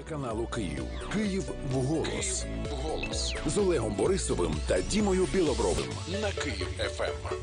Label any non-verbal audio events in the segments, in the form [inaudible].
Телеканалу Київ Київ в голос з Олегом Борисовим та Дімою Білобровим на Київ ФМ.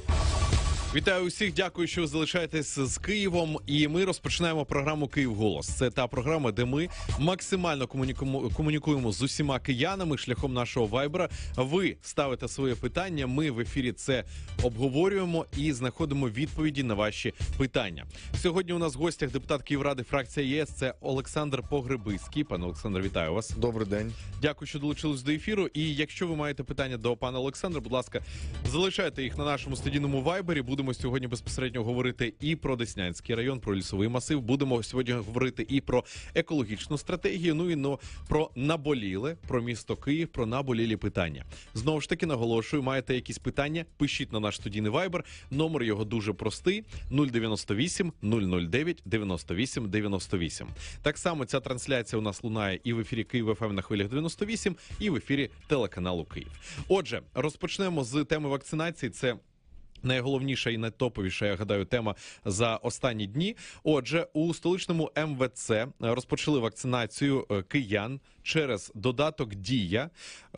Вітаю усіх, дякую, що ви залишаєтесь з Києвом. І ми розпочинаємо програму Київ Голос. Це та програма, де ми максимально комуніку... комунікуємо з усіма киянами шляхом нашого вайбера. Ви ставите своє питання. Ми в ефірі це обговорюємо і знаходимо відповіді на ваші питання. Сьогодні у нас в гостях депутат Київради фракція ЄС. Це Олександр Погребицький. Пане Олександр, вітаю вас. Добрий день. Дякую, що долучились до ефіру. І якщо ви маєте питання до пана Олександра, будь ласка, залишайте їх на нашому стадійному вайбері. Будемо будемо сьогодні безпосередньо говорити і про Деснянський район, про лісовий масив. Будемо сьогодні говорити і про екологічну стратегію. Ну і ну, про наболіле, про місто Київ, про наболілі питання. Знову ж таки, наголошую, маєте якісь питання? Пишіть на наш студійний вайбер. Номер його дуже простий: 098 009 98 98. Так само ця трансляція у нас лунає і в ефірі Київ ФМ ем на хвилях 98, і в ефірі телеканалу Київ. Отже, розпочнемо з теми вакцинації. Це Найголовніша і найтоповіша, я гадаю, тема за останні дні. Отже, у столичному МВЦ розпочали вакцинацію е, киян через додаток Дія.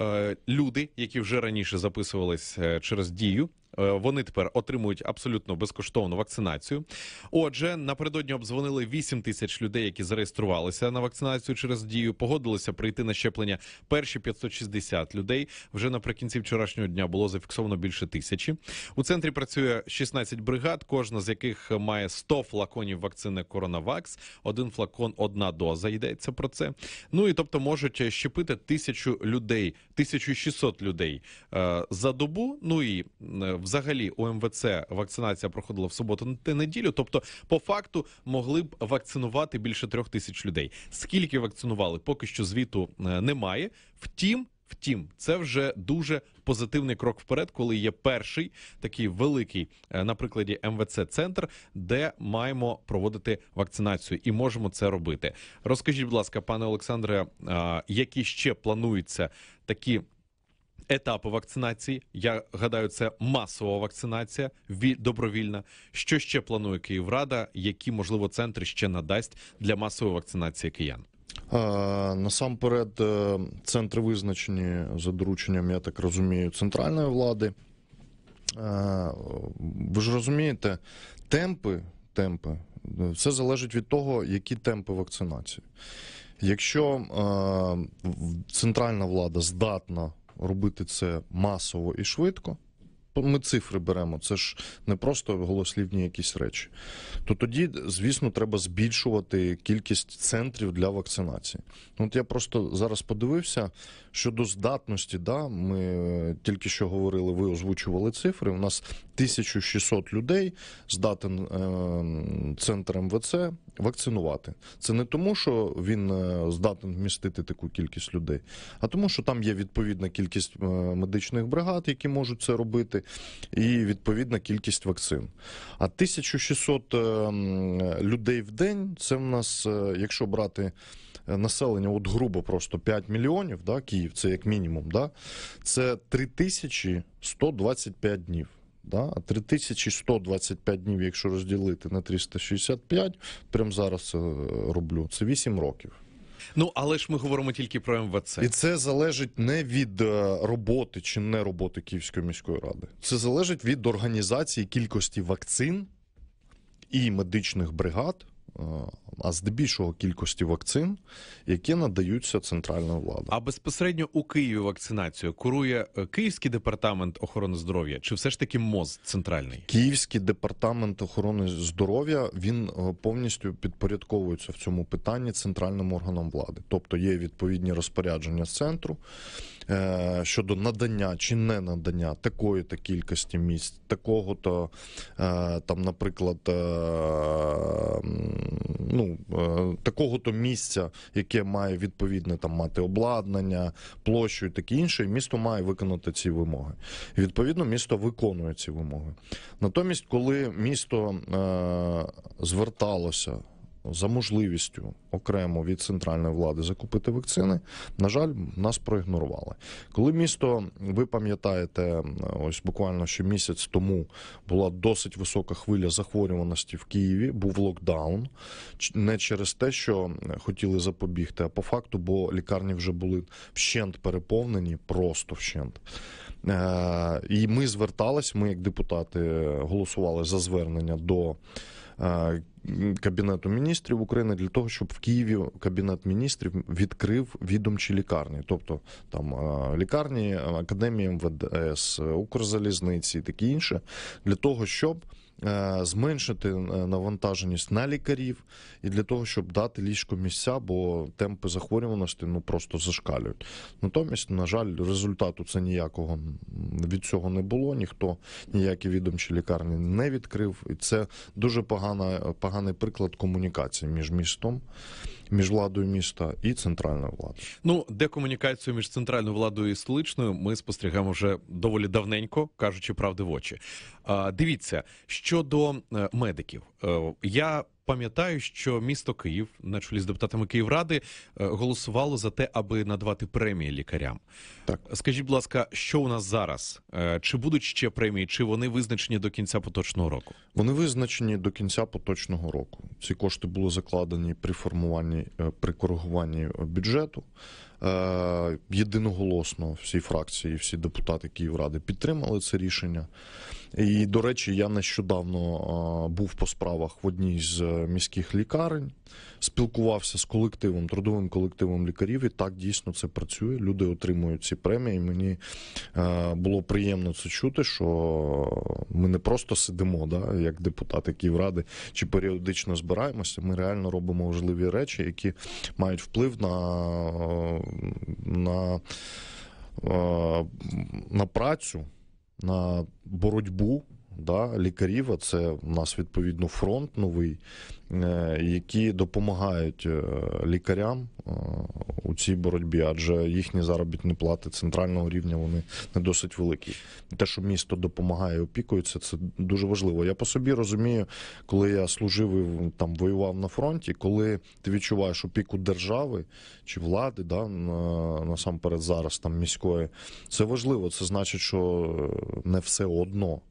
Е, люди, які вже раніше записувались е, через дію, Е, вони тепер отримують абсолютно безкоштовну вакцинацію. Отже, напередодні обзвонили 8 тисяч людей, які зареєструвалися на вакцинацію через дію. Погодилися прийти на щеплення перші 560 людей. Вже наприкінці вчорашнього дня було зафіксовано більше тисячі. У центрі працює 16 бригад, кожна з яких має 100 флаконів вакцини Коронавакс. Один флакон, одна доза. Йдеться про це. Ну і тобто можуть щепити тисячу людей, 1600 людей е, за добу. Ну і в е, взагалі у МВЦ вакцинація проходила в суботу та неділю. Тобто, по факту могли б вакцинувати більше трьох тисяч людей. Скільки вакцинували, поки що звіту е, немає. Втім. Втім, це вже дуже позитивний крок вперед, коли є перший такий великий, е, на прикладі МВЦ центр, де маємо проводити вакцинацію, і можемо це робити. Розкажіть, будь ласка, пане Олександре, які ще плануються такі етапи вакцинації. Я гадаю, це масова вакцинація добровільна. Що ще планує Київрада? Які можливо центри ще надасть для масової вакцинації киян? Насамперед, е, центри визначені за дорученням, я так розумію, центральної влади. Е, ви ж розумієте, темпи, темпи, все залежить від того, які темпи вакцинації. Якщо е, центральна влада здатна робити це масово і швидко. Ми цифри беремо, це ж не просто голослівні якісь речі. То тоді, звісно, треба збільшувати кількість центрів для вакцинації. От я просто зараз подивився щодо здатності. да, Ми тільки що говорили, ви озвучували цифри. У нас 1600 людей здатен е, центр МВЦ вакцинувати. Це не тому, що він е, здатен вмістити таку кількість людей, а тому, що там є відповідна кількість е, медичних бригад, які можуть це робити, і відповідна кількість вакцин. А 1600 е, людей в день це в нас, якщо брати. Населення, от грубо просто 5 мільйонів, да, Київ, це як мінімум, да, це 3125 днів. Да? 3125 днів, якщо розділити на 365, прямо зараз е, роблю. Це 8 років. Ну, але ж ми говоримо тільки про МВЦ. І це залежить не від е, роботи чи не роботи Київської міської ради. Це залежить від організації кількості вакцин і медичних бригад а здебільшого кількості вакцин, які надаються центральною владою. А безпосередньо у Києві вакцинацію курує е, Київський департамент охорони здоров'я, чи все ж таки МОЗ центральний? Київський департамент охорони здоров'я він е, повністю підпорядковується в цьому питанні центральним органом влади, тобто є відповідні розпорядження з центру. Е, щодо надання чи не надання такої то кількості місць, такого то е, там, наприклад, е, ну, такого то місця, яке має відповідне там мати обладнання, площу і таке інше, і місто має виконати ці вимоги. І, відповідно, місто виконує ці вимоги. Натомість, коли місто зверталося за можливістю окремо від центральної влади закупити вакцини, на жаль, нас проігнорували. Коли місто, ви пам'ятаєте, ось буквально ще місяць тому була досить висока хвиля захворюваності в Києві, був локдаун, не через те, що хотіли запобігти, а по факту, бо лікарні вже були вщент переповнені, просто вщент. Е, і ми звертались. Ми, як депутати, е, голосували за звернення до. Е, Кабінету міністрів України для того, щоб в Києві кабінет міністрів відкрив відомчі лікарні, тобто там е, лікарні, академії МВДС, Укрзалізниці, і таке інше, для того, щоб Е, зменшити е, навантаженість на лікарів і для того, щоб дати ліжко місця, бо темпи захворюваності ну просто зашкалюють. Натомість, на жаль, результату це ніякого від цього не було. Ніхто ніякі відомчі лікарні не відкрив, і це дуже погана, поганий приклад комунікації між містом між владою міста і центральною владою. Ну декомунікацію між центральною владою і столичною ми спостерігаємо вже доволі давненько, кажучи правди в очі. Дивіться щодо е, медиків, е, я пам'ятаю, що місто Київ, на чолі з депутатами Київради, е, голосувало за те, аби надавати премії лікарям. Так скажіть, будь ласка, що у нас зараз? Е, чи будуть ще премії, чи вони визначені до кінця поточного року? Вони визначені до кінця поточного року. Ці кошти були закладені при формуванні е, при коригуванні бюджету. Єдиноголосно всі фракції, всі депутати Київради підтримали це рішення. І до речі, я нещодавно був по справах в одній з міських лікарень, спілкувався з колективом, трудовим колективом лікарів, і так дійсно це працює. Люди отримують ці премії. І мені е, було приємно це чути, що ми не просто сидимо, да, як депутати Київради, чи періодично збираємося. Ми реально робимо важливі речі, які мають вплив на, на, е, на працю, на боротьбу да, лікарів, а це у нас відповідно фронт новий, е, які допомагають е, лікарям е, у цій боротьбі, адже їхні заробітні плати центрального рівня вони не досить великі. Те, що місто допомагає, опікується, це дуже важливо. Я по собі розумію, коли я служив і там воював на фронті, коли ти відчуваєш опіку держави чи влади, да, насамперед зараз там міської, це важливо. Це значить, що не все одно.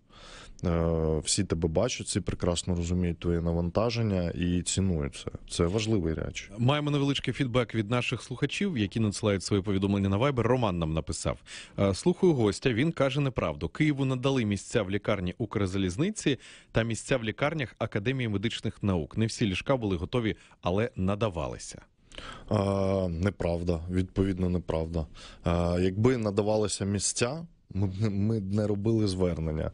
Е, всі тебе бачать, всі прекрасно розуміють твоє навантаження і цінуються. це. важливий реч. Маємо невеличкий фідбек від наших слухачів, які надсилають свої повідомлення на Viber. Роман нам написав: е, слухаю гостя. Він каже неправду: Києву надали місця в лікарні Укрзалізниці та місця в лікарнях Академії медичних наук. Не всі ліжка були готові, але надавалися. Е, неправда, відповідно, неправда. Е, якби надавалися місця, ми ми не робили звернення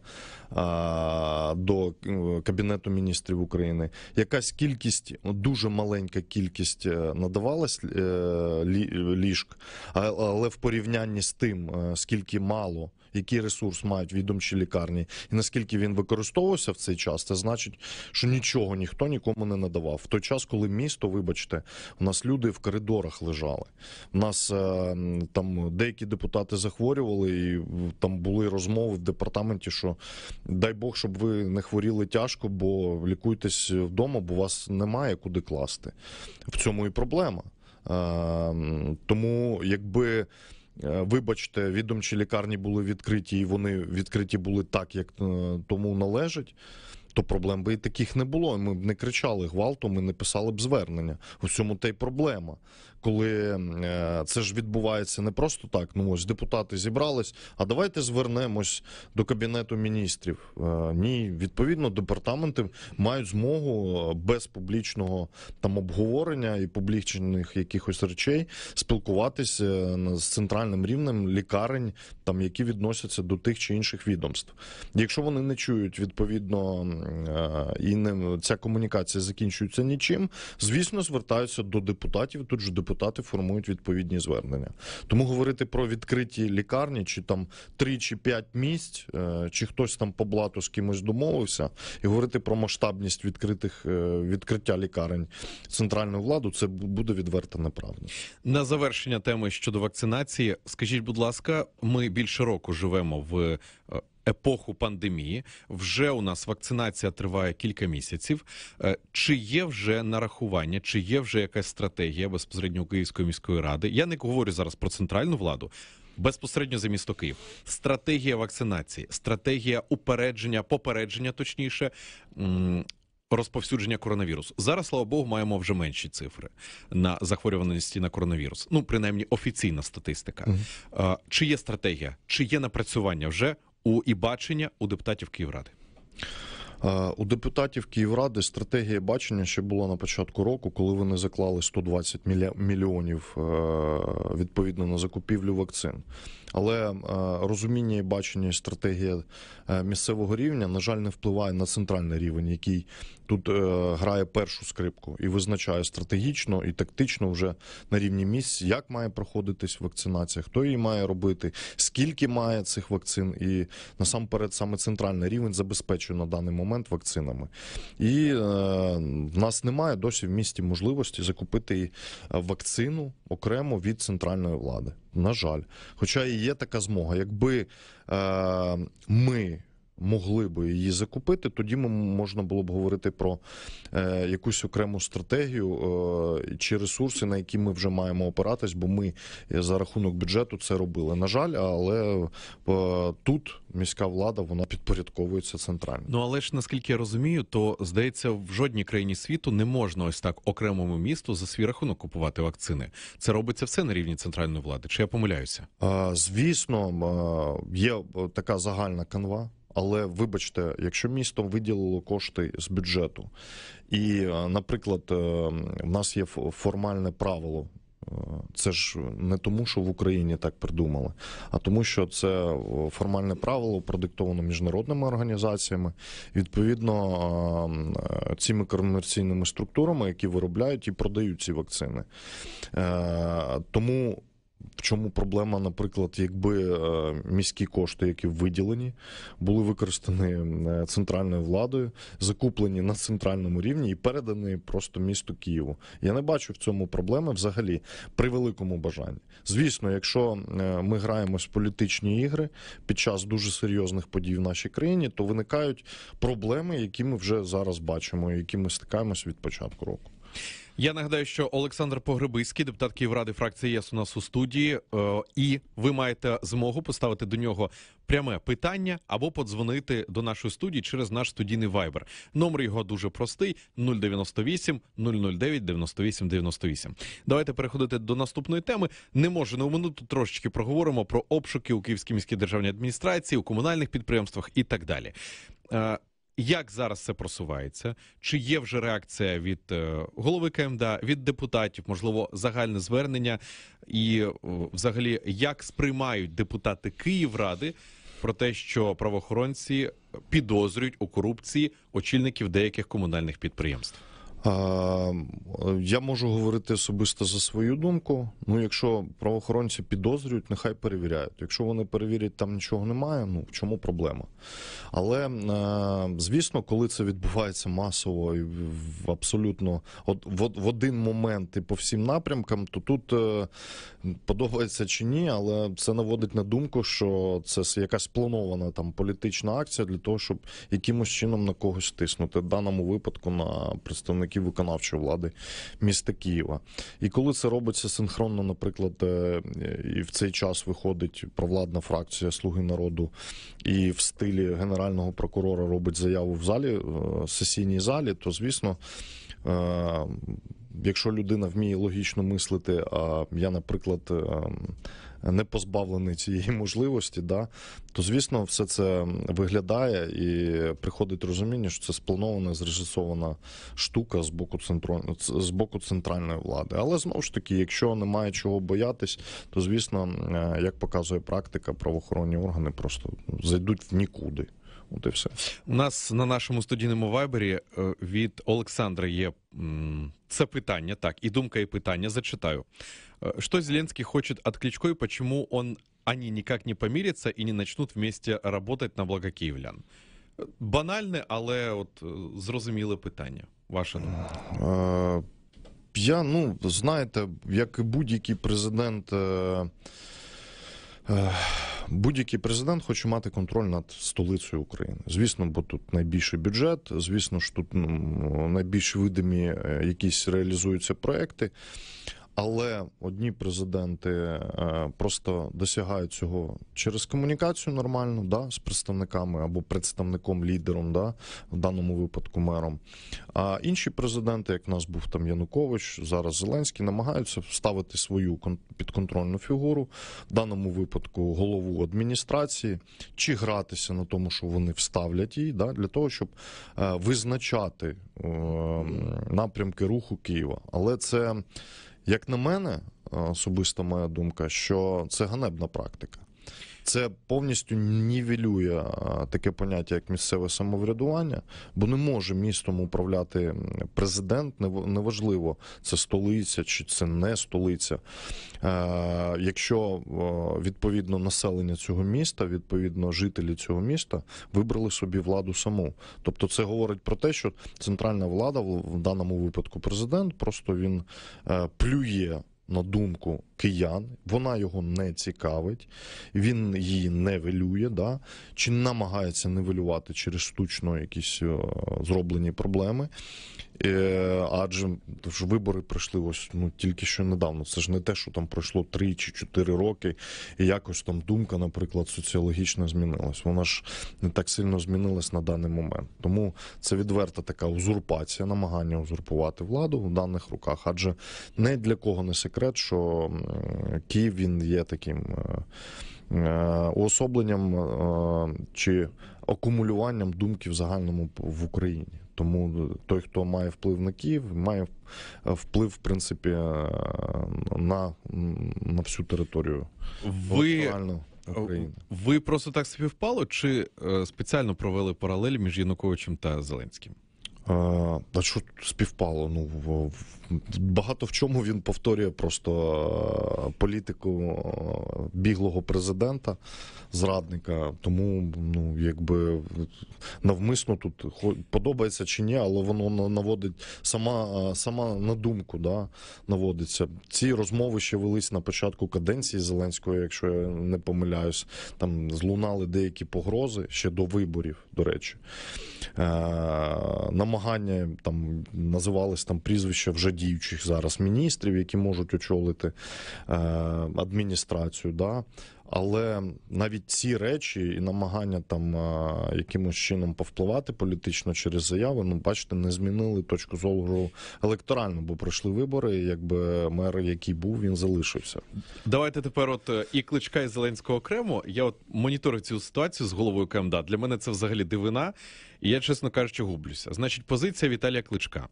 а, до е, Кабінету міністрів України. Якась кількість, ну, дуже маленька кількість е, надавалась е, ліжк, але в порівнянні з тим, скільки мало який ресурс мають відомчі лікарні, і наскільки він використовувався в цей час, це значить, що нічого ніхто нікому не надавав. В той час, коли місто, вибачте, у нас люди в коридорах лежали. У нас е, там деякі депутати захворювали, і там були розмови в департаменті, що дай Бог, щоб ви не хворіли тяжко, бо лікуйтесь вдома, бо вас немає куди класти. В цьому і проблема. Е, тому, якби Е, вибачте, відомчі лікарні були відкриті, і вони відкриті були так, як е, тому належить. То проблем би і таких не було. Ми б не кричали гвалтом, ми не писали б звернення. У цьому та й проблема коли е, це ж відбувається не просто так. Ну ось депутати зібрались. А давайте звернемось до кабінету міністрів. Е, ні, відповідно, департаменти мають змогу е, без публічного там обговорення і публічних якихось речей спілкуватися з центральним рівнем лікарень, там які відносяться до тих чи інших відомств. Якщо вони не чують відповідно і не ця комунікація закінчується нічим, звісно, звертаються до депутатів. Тут же депутати депутати формують відповідні звернення. Тому говорити про відкриті лікарні, чи там 3 чи 5 місць, е, чи хтось там по блату з кимось домовився, і говорити про масштабність відкритих е, відкриття лікарень центральної владу це буде відверта неправда. На завершення теми щодо вакцинації, скажіть, будь ласка, ми більше року живемо в е, епоху пандемії. Вже у нас вакцинація триває кілька місяців. Е, чи є вже нарахування, чи є вже якась стратегія безпосередньо Київської міської ради? Я не говорю зараз про центральну владу. Безпосередньо за місто Київ стратегія вакцинації, стратегія упередження, попередження, точніше розповсюдження коронавірусу. Зараз слава богу, маємо вже менші цифри на захворюваності на коронавірус. Ну принаймні офіційна статистика. Угу. Чи є стратегія, чи є напрацювання вже у і бачення у депутатів Київради? Е, у депутатів Київради стратегія бачення ще була на початку року, коли вони заклали 120 мільйонів е, відповідно на закупівлю вакцин але е, розуміння і бачення і стратегія е, місцевого рівня на жаль не впливає на центральний рівень, який тут е, грає першу скрипку і визначає стратегічно і тактично вже на рівні місць, як має проходитись вакцинація, хто її має робити, скільки має цих вакцин, і насамперед саме центральний рівень забезпечує на даний момент вакцинами. І е, в нас немає досі в місті можливості закупити вакцину окремо від центральної влади. На жаль, хоча її є така змога. Якби е, ми могли би її закупити, тоді можна було б говорити про е, якусь окрему стратегію е, чи ресурси, на які ми вже маємо опиратись, бо ми е, за рахунок бюджету це робили. На жаль, але тут міська влада вона підпорядковується центрально. Ну але ж наскільки я розумію, то здається, в жодній країні світу не можна ось так окремому місту за свій рахунок купувати вакцини. Це робиться все на рівні центральної влади. Чи я помиляюся? звісно, є така загальна канва. Але вибачте, якщо місто виділило кошти з бюджету, і, е, наприклад, е, в нас є формальне правило. Е, це ж не тому, що в Україні так придумали, а тому, що це формальне правило продиктовано міжнародними організаціями. Відповідно, цими комерційними структурами, які виробляють і продають ці вакцини. Тому в чому проблема, наприклад, якби е, міські кошти, які виділені, були використані е, центральною владою, закуплені на центральному рівні і передані просто місту Києву? Я не бачу в цьому проблеми взагалі при великому бажанні. Звісно, якщо е, ми граємось в політичні ігри під час дуже серйозних подій в нашій країні, то виникають проблеми, які ми вже зараз бачимо, які ми стикаємось від початку року. Я нагадаю, що Олександр Погребицький, депутат Київради фракції ЄС у нас у студії, е, і ви маєте змогу поставити до нього пряме питання або подзвонити до нашої студії через наш студійний вайбер. Номер його дуже простий: 098 009 98 98. Давайте переходити до наступної теми. Не може не оминути, трошечки проговоримо про обшуки у Київській міській державній адміністрації, у комунальних підприємствах і так далі. Е, як зараз це просувається? Чи є вже реакція від е, голови КМДА, від депутатів? Можливо, загальне звернення, і е, взагалі як сприймають депутати Київради про те, що правоохоронці підозрюють у корупції очільників деяких комунальних підприємств? Я можу говорити особисто за свою думку. Ну, якщо правоохоронці підозрюють, нехай перевіряють. Якщо вони перевірять, там нічого немає, ну в чому проблема? Але е, звісно, коли це відбувається масово і абсолютно от в один момент і по всім напрямкам, то тут е, подобається чи ні, але це наводить на думку, що це якась планована там політична акція для того, щоб якимось чином на когось тиснути в даному випадку на представників представників виконавчої влади міста Києва. І коли це робиться синхронно, наприклад, е, і в цей час виходить провладна фракція Слуги народу і в стилі генерального прокурора робить заяву в залі в е, сесійній залі, то звісно. Е, якщо людина вміє логічно мислити, а я, наприклад, не позбавлений цієї можливості, да, то звісно, все це виглядає і приходить розуміння, що це спланована, зрежисована штука з боку центру з боку центральної влади. Але знову ж таки, якщо немає чого боятись, то звісно, е, як показує практика, правоохоронні органи просто зайдуть в нікуди. От і все. У нас на нашому студійному вайбері е, від Олександра є це питання, так, і думка, і питання. Зачитаю. Що е, Зеленський хоче від Кличко і почему он, они никак не поміряться і не начнут вместе работать на благо киевлян? Е, банальне, але от зрозуміле питання. Ваше думка. Я, ну, знаєте, як і будь-який президент Е, будь-який президент хоче мати контроль над столицею України. Звісно, бо тут найбільший бюджет, звісно, ж, тут найбільш видимі е, якісь реалізуються проекти. Але одні президенти е, просто досягають цього через комунікацію нормально, да, з представниками або представником лідером, да, в даному випадку мером. А інші президенти, як в нас був там Янукович, зараз Зеленський, намагаються вставити свою підконтрольну фігуру, в даному випадку голову адміністрації, чи гратися на тому, що вони вставлять її, да, для того, щоб е, визначати напрямки руху Києва. Але це. Як на мене, е, особисто моя думка, що це ганебна практика. Це повністю нівелює таке поняття, як місцеве самоврядування, бо не може містом управляти президент, неважливо, це столиця чи це не столиця. Якщо відповідно населення цього міста, відповідно жителі цього міста вибрали собі владу саму. Тобто, це говорить про те, що центральна влада в даному випадку президент, просто він е, плює на думку киян, вона його не цікавить, він її невелює. да? чи намагається нивелювати через штучно якісь е, зроблені проблеми. Е, адже ж вибори пройшли ось ну тільки що недавно. Це ж не те, що там пройшло 3 чи 4 роки, і якось там думка, наприклад, соціологічна змінилась. Вона ж не так сильно змінилась на даний момент. Тому це відверта така узурпація, намагання узурпувати владу в даних руках. Адже не для кого не секрет, що Київ він є таким е, е, уособленням чи акумулюванням думки в загальному в Україні. Тому той, хто має вплив на Київ, має е, вплив в принципі е, на на всю територію ви України. Ви просто так собі впало, чи е, спеціально провели паралель між Януковичем та Зеленським? А що співпало? Ну багато в чому він повторює просто політику біглого президента, зрадника. Тому ну якби навмисно тут подобається чи ні, але воно наводить сама сама на думку. да, Наводиться ці розмови ще велись на початку каденції Зеленського, якщо я не помиляюсь, там злунали деякі погрози ще до виборів. До речі, на намагання там називались там прізвища вже діючих зараз міністрів, які можуть очолити е, адміністрацію. Да? Але навіть ці речі і намагання там якимось чином повпливати політично через заяви, ну бачите, не змінили точку зору електорально, бо пройшли вибори. і Якби мер, який був, він залишився. Давайте тепер, от е, і кличка і зеленського окремо. Я от моніторив цю ситуацію з головою КМДА. Для мене це взагалі дивина, і я, чесно кажучи, гублюся. Значить, позиція Віталія Кличка.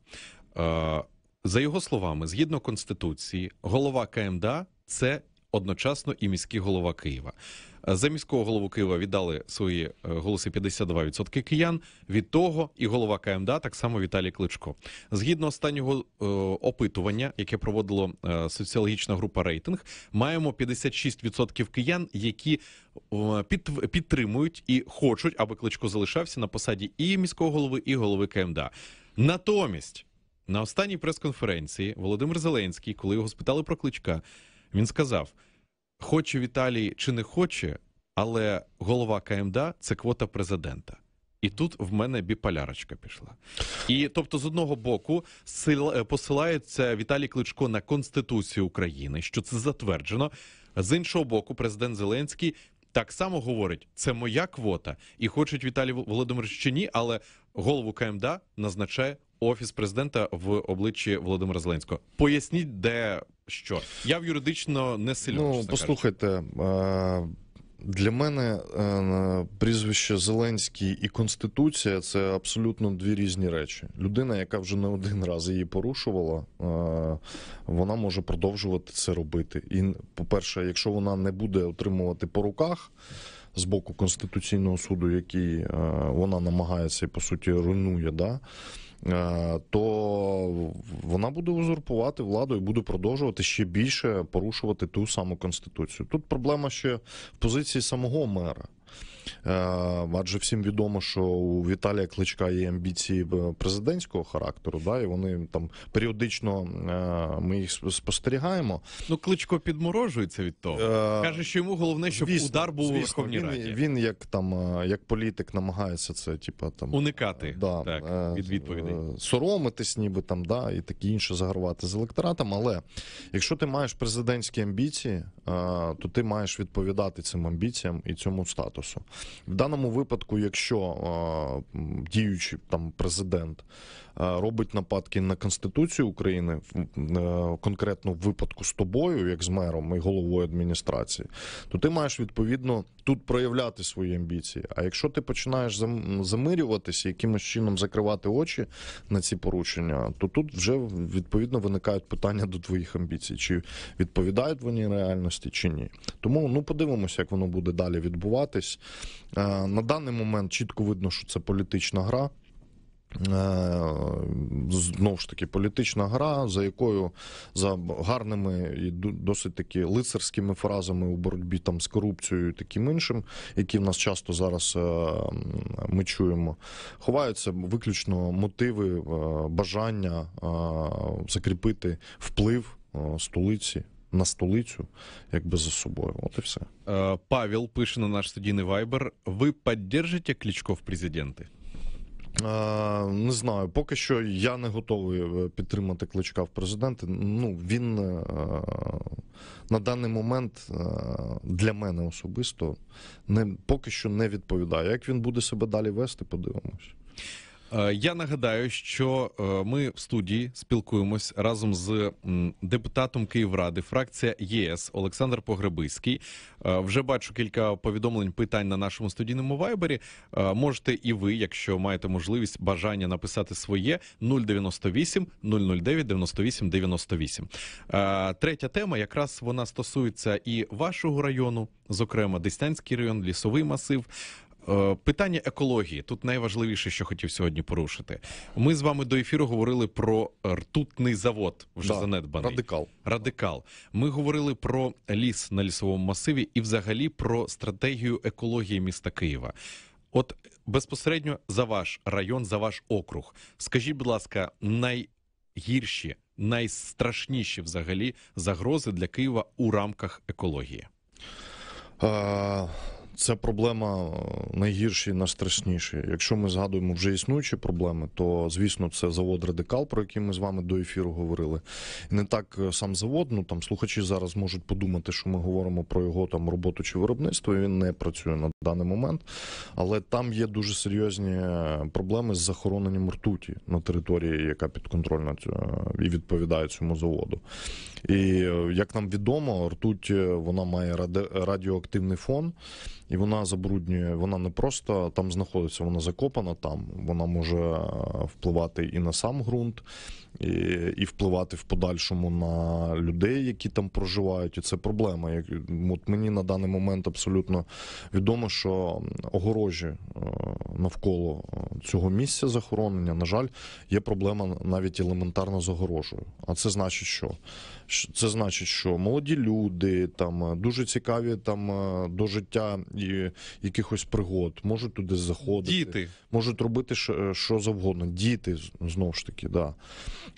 Е, за його словами, згідно конституції, голова КМДА це одночасно і міський голова Києва. Е, за міського голову Києва віддали свої е, голоси 52% киян. Від того і голова КМДА, так само Віталій Кличко. Згідно останнього е, опитування, яке проводила соціологічна група рейтинг, маємо 56% киян, які підтримують і хочуть, аби кличко залишався на посаді і міського голови, і голови КМДА. Натомість на останній прес-конференції Володимир Зеленський, коли його спитали про кличка. Він сказав: хоче Віталій чи не хоче, але голова КМДА це квота президента. І тут в мене біпалярочка пішла. І тобто, з одного боку, сил е, посилається Віталій Кличко на Конституцію України, що це затверджено. З іншого боку, президент Зеленський так само говорить: це моя квота, і хочуть Віталій Володимирович чи ні, але голову КМДА назначає офіс президента в обличчі Володимира Зеленського. Поясніть, де що я в юридично не сильно Ну, послухайте. Е, для мене е, прізвище Зеленський і Конституція це абсолютно дві різні речі. Людина, яка вже не один раз її порушувала, е, вона може продовжувати це робити. І, по-перше, якщо вона не буде отримувати по руках з боку Конституційного суду, який вона намагається і по суті руйнує, да. Е, то вона буде узурпувати владу і буде продовжувати ще більше порушувати ту саму конституцію. Тут проблема ще в позиції самого мера. Е, адже всім відомо, що у Віталія Кличка є амбіції е, президентського характеру, да, і вони там періодично е, ми їх спостерігаємо. Ну кличко підморожується від того. Каже, що йому головне, щоб звісно, удар був звісно, у Верховній він, Раді. Він як там як політик намагається це, типа там уникати да, так, від відповідей, соромитись, ніби там, да, і таке інше загравати з електоратом. Але якщо ти маєш президентські амбіції, то ти маєш відповідати цим амбіціям і цьому статусу. В даному випадку, якщо діючий там президент Е, робить нападки на конституцію України в е, конкретному випадку з тобою, як з мером і головою адміністрації, то ти маєш відповідно тут проявляти свої амбіції. А якщо ти починаєш замирюватися, якимось чином закривати очі на ці порушення, то тут вже відповідно виникають питання до твоїх амбіцій, чи відповідають вони реальності, чи ні. Тому ну подивимося, як воно буде далі відбуватись. Е, на даний момент чітко видно, що це політична гра. Е, знову ж таки, політична гра, за якою за гарними і досить таки лицарськими фразами у боротьбі там з корупцією і таким іншим, які в нас часто зараз е, ми чуємо, ховаються виключно мотиви е, бажання закріпити вплив столиці. На столицю, якби за собою, от і все. Павел пише на наш студійний вайбер. Ви підтримуєте Кличко в президенти? Е, не знаю, поки що я не готовий е, підтримати кличка в президенти. Ну він е, на даний момент для мене особисто не поки що не відповідає. Як він буде себе далі вести, подивимось. Е, я нагадаю, що е, ми в студії спілкуємось разом з депутатом Київради, фракція ЄС Олександр Погребиський. Е, вже бачу кілька повідомлень питань на нашому студійному вайбері. Можете і ви, якщо маєте можливість бажання написати своє 098 009 98 98. Третя тема якраз вона стосується і вашого району, зокрема Дистянський район, лісовий масив. Е, питання екології тут найважливіше, що хотів сьогодні порушити. Ми з вами до ефіру говорили про ртутний завод, вже да, занедбаний радикал. Радикал. Ми говорили про ліс на лісовому масиві і, взагалі, про стратегію екології міста Києва. От безпосередньо за ваш район, за ваш округ, скажіть, будь ласка, найгірші, найстрашніші взагалі загрози для Києва у рамках екології. Е, це проблема е, найгірша і найстрашніша. Якщо ми згадуємо вже існуючі проблеми, то звісно це завод Радикал, про який ми з вами до ефіру говорили. Не так е, сам завод, ну там слухачі зараз можуть подумати, що ми говоримо про його там роботу чи виробництво. і Він не працює на даний момент, але там є дуже серйозні е, проблеми з захороненням ртуті на території, яка підконтрольна і відповідає цьому заводу. І е, як нам відомо, ртуть е, вона має радіоактивний фон, і вона забруднює. Вона не просто там знаходиться, вона закопана там. Вона може е, впливати і на сам ґрунт і і впливати в подальшому на людей, які там проживають. І це проблема. Як от мені на даний момент абсолютно відомо, що огорожі е, навколо е, цього місця захоронення, на жаль, є проблема навіть елементарно з огорожею. А це значить, що це значить, що молоді люди там е, дуже цікаві там до життя і якихось пригод можуть туди заходити, діти можуть робити що завгодно. Діти знову ж таки, да.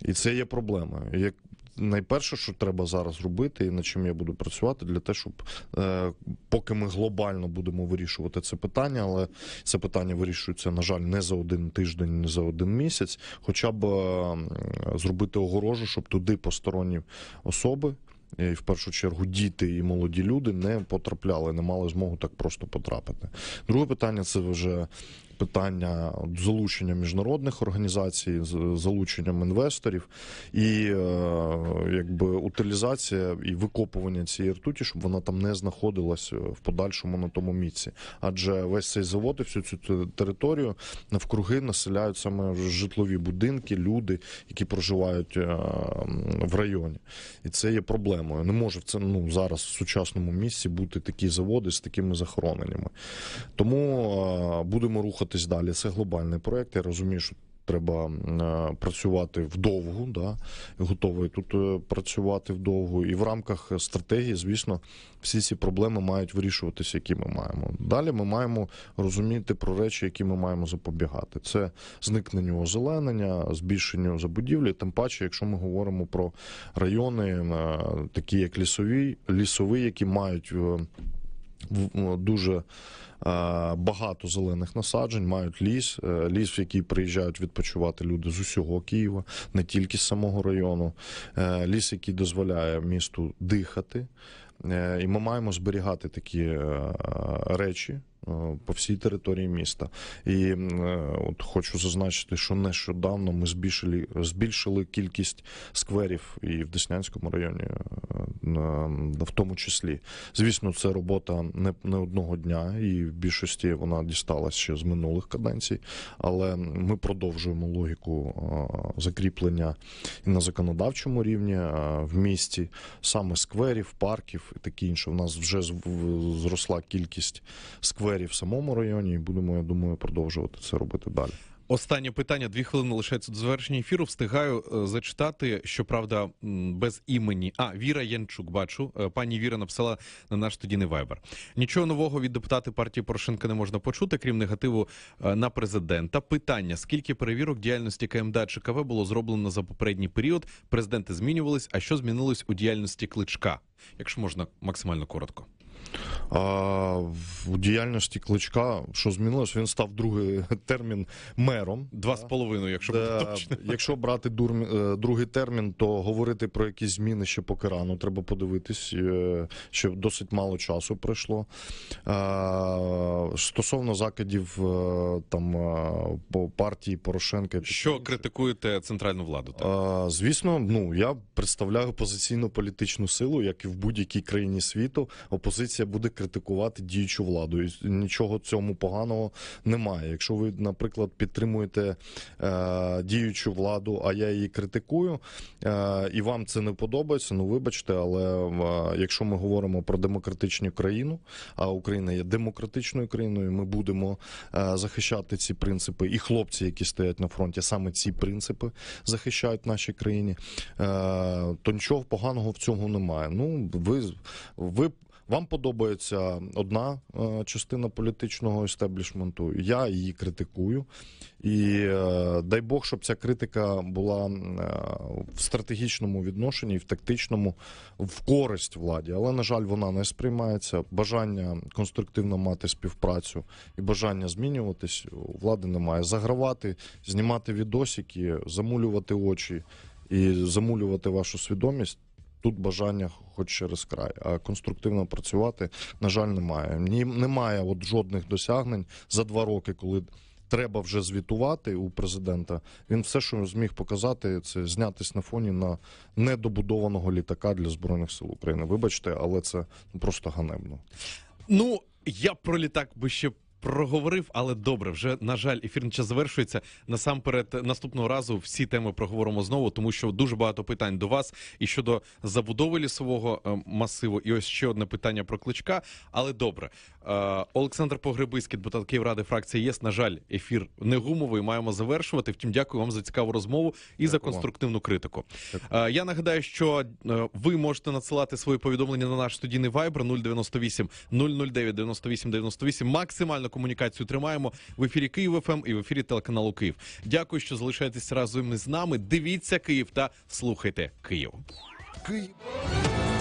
І це є проблема. Як Найперше, що треба зараз робити, і над чим я буду працювати, для те, щоб е, поки ми глобально будемо вирішувати це питання, але це питання вирішується, на жаль, не за один тиждень, не за один місяць. Хоча б е, зробити огорожу, щоб туди посторонні особи. І в першу чергу діти і молоді люди не потрапляли, не мали змогу так просто потрапити. Друге питання це вже питання залучення міжнародних організацій, залученням інвесторів і е, якби утилізація і викопування цієї ртуті, щоб вона там не знаходилась е, в подальшому на тому місці. Адже весь цей завод і всю цю територію навкруги населяють саме житлові будинки, люди, які проживають е, в районі, і це є проблемою. Не може в це ну зараз в сучасному місці бути такі заводи з такими захороненнями. Тому будемо рухати рухатись далі. Це глобальний проект. Я розумію, що треба е, працювати вдовго, да готовий тут е, працювати вдовго, і в рамках стратегії, звісно, всі ці проблеми мають вирішуватися, які ми маємо. Далі ми маємо розуміти про речі, які ми маємо запобігати. Це зникненню озеленення, збільшенню забудівлі. Тим паче, якщо ми говоримо про райони, е, такі як лісові, лісові, які мають. Ну, дуже е, багато зелених насаджень, мають ліс, е, ліс, в який приїжджають відпочивати люди з усього Києва, не тільки з самого району, е, ліс, який дозволяє місту дихати. І ми маємо зберігати такі речі. Е, по всій території міста. І е, от хочу зазначити, що нещодавно ми збільшили збільшили кількість скверів і в Деснянському районі, е, в тому числі. Звісно, це робота не, не одного дня, і в більшості вона дісталася ще з минулих каденцій, але ми продовжуємо логіку закріплення на законодавчому рівні в місті саме скверів, парків і таке інше. У нас вже зросла кількість скверів двері в самому районі, і будемо, я думаю, продовжувати це робити далі. Останнє питання дві хвилини лишається до завершення ефіру. Встигаю е, зачитати, щоправда, без імені. А Віра Янчук, бачу, е, пані Віра написала на наш тоді не вайбер. Нічого нового від депутата партії Порошенка не можна почути, крім негативу е, на президента. Питання: скільки перевірок діяльності КМДА ЧКВ було зроблено за попередній період? Президенти змінювались. А що змінилось у діяльності кличка? Якщо можна максимально коротко. А в діяльності кличка, що змінилось, він став другий [laughs] термін мером. Два з половиною, якщо буде точно. якщо брати е, другий термін, то говорити про якісь зміни ще поки рано, треба подивитись, е, що досить мало часу пройшло. Стосовно закидів е, там по партії Порошенка, що критикуєте центральну владу? Так? Звісно, ну я представляю опозиційно-політичну силу, як і в будь-якій країні світу. Опозиція опозиція буде критикувати діючу владу. І Нічого цьому поганого немає. Якщо ви, наприклад, підтримуєте е, діючу владу, а я її критикую, е, і вам це не подобається. Ну вибачте, але е, якщо ми говоримо про демократичну країну, а Україна є демократичною країною, ми будемо е, захищати ці принципи, і хлопці, які стоять на фронті, саме ці принципи захищають нашій країні, е, то нічого поганого в цьому немає. Ну ви ви вам подобається одна е, частина політичного естеблішменту. Я її критикую, і е, дай Бог, щоб ця критика була е, в стратегічному відношенні, в тактичному, в користь владі. Але на жаль, вона не сприймається. Бажання конструктивно мати співпрацю і бажання змінюватись у влади немає. Загравати, знімати відосики, замулювати очі і замулювати вашу свідомість тут бажання, хоч через край, а конструктивно працювати на жаль немає. Ні, немає от жодних досягнень за два роки, коли. Треба вже звітувати у президента. Він все, що зміг показати, це знятись на фоні на недобудованого літака для збройних сил України. Вибачте, але це просто ганебно. Ну я про літак би ще проговорив, але добре, вже на жаль, ефірний час завершується. Насамперед, наступного разу всі теми проговоримо знову, тому що дуже багато питань до вас і щодо забудови лісового е, масиву. І ось ще одне питання про кличка. Але добре, е, Олександр Погребиський, депутат Київради, фракції ЄС. На жаль, ефір не гумовий. Маємо завершувати. Втім, дякую вам за цікаву розмову і дякую. за конструктивну критику. Дякую. Е, я нагадаю, що ви можете надсилати свої повідомлення на наш студійний вайбер 098 009 98 98 максимально комунікацію тримаємо в ефірі Київ ФМ ем і в ефірі телеканалу Київ. Дякую, що залишаєтесь разом із нами. Дивіться Київ та слухайте Київ. Київ.